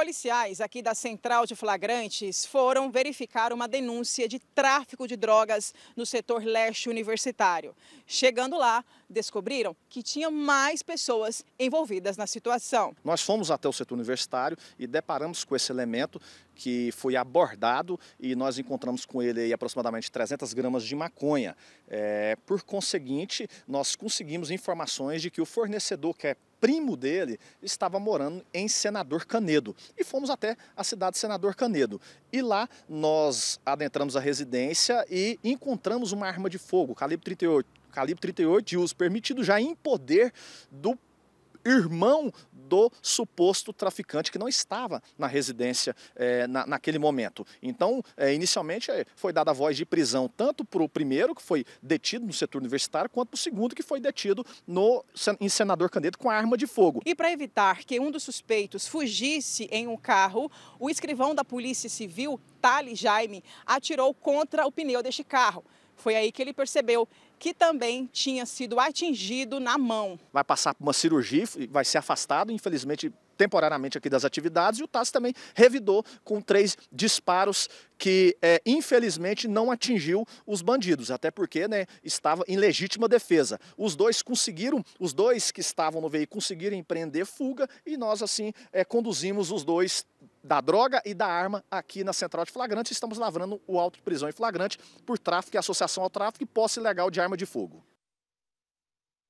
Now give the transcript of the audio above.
Policiais aqui da Central de Flagrantes foram verificar uma denúncia de tráfico de drogas no setor leste universitário. Chegando lá, descobriram que tinha mais pessoas envolvidas na situação. Nós fomos até o setor universitário e deparamos com esse elemento que foi abordado e nós encontramos com ele aproximadamente 300 gramas de maconha. É, por conseguinte, nós conseguimos informações de que o fornecedor que é primo dele estava morando em Senador Canedo. E fomos até a cidade de Senador Canedo. E lá nós adentramos a residência e encontramos uma arma de fogo, calibre 38, calibre 38 de uso permitido já em poder do irmão do suposto traficante que não estava na residência é, na, naquele momento. Então, é, inicialmente é, foi dada a voz de prisão tanto para o primeiro, que foi detido no setor universitário, quanto para o segundo, que foi detido no, em Senador Candido com arma de fogo. E para evitar que um dos suspeitos fugisse em um carro, o escrivão da Polícia Civil, Tali Jaime, atirou contra o pneu deste carro. Foi aí que ele percebeu que também tinha sido atingido na mão. Vai passar por uma cirurgia, vai ser afastado, infelizmente, temporariamente aqui das atividades, e o Tassi também revidou com três disparos que, é, infelizmente, não atingiu os bandidos, até porque né, estava em legítima defesa. Os dois conseguiram, os dois que estavam no veículo conseguiram empreender fuga e nós, assim, é, conduzimos os dois da droga e da arma aqui na Central de Flagrante. Estamos lavrando o auto de prisão em flagrante por tráfico e associação ao tráfico e posse ilegal de arma de fogo.